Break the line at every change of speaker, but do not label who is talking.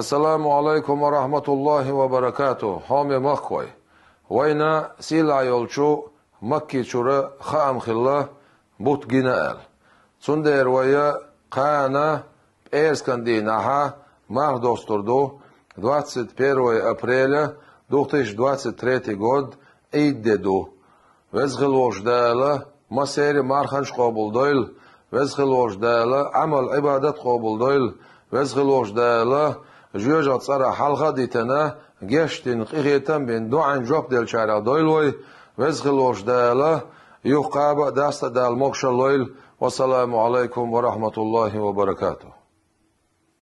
السلام علیکم و رحمت الله و برکاته هم مخوی وینا سیل آیال چو مکی چو خام خیلی بود گینال چون در ویا قانا ایرز کندین احا مه دستور دو 21 اپریل 2023 گود اید دیدو وزغل وش دیل مسیر مرخنش قابل دیل وزغل وش عمل عبادت قابل دیل وزغل وش جوجا تصرا حلقة ديتنا جشتن قيغيتن بين دو عن جوب ديل شارع دويلوي وزغلوش دالا يقاب داست دال موكشا لويل والسلام عليكم ورحمة الله وبركاته